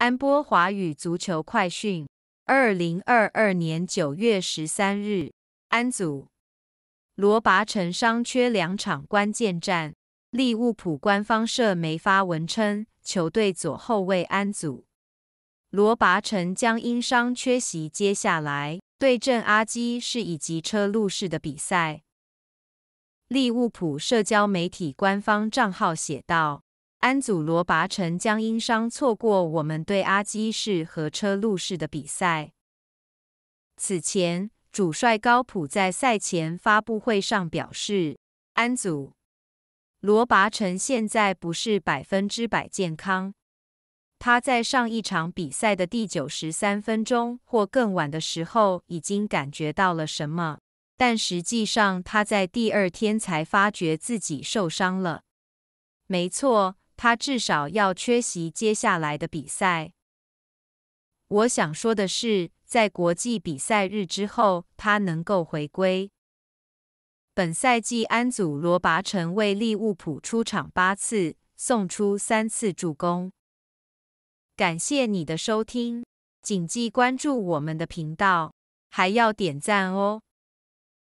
安波华语足球快讯，二零二二年九月十三日，安祖罗拔臣伤缺两场关键战。利物浦官方社媒发文称，球队左后卫安祖罗拔臣将因伤缺席接下来对阵阿基士以及车路士的比赛。利物浦社交媒体官方账号写道。安祖罗拔臣将因伤错过我们对阿基士和车路士的比赛。此前，主帅高普在赛前发布会上表示，安祖罗拔臣现在不是百分之百健康。他在上一场比赛的第九十三分钟或更晚的时候已经感觉到了什么，但实际上他在第二天才发觉自己受伤了。没错。他至少要缺席接下来的比赛。我想说的是，在国际比赛日之后，他能够回归。本赛季安祖罗拔臣为利物浦出场八次，送出三次助攻。感谢你的收听，谨记关注我们的频道，还要点赞哦。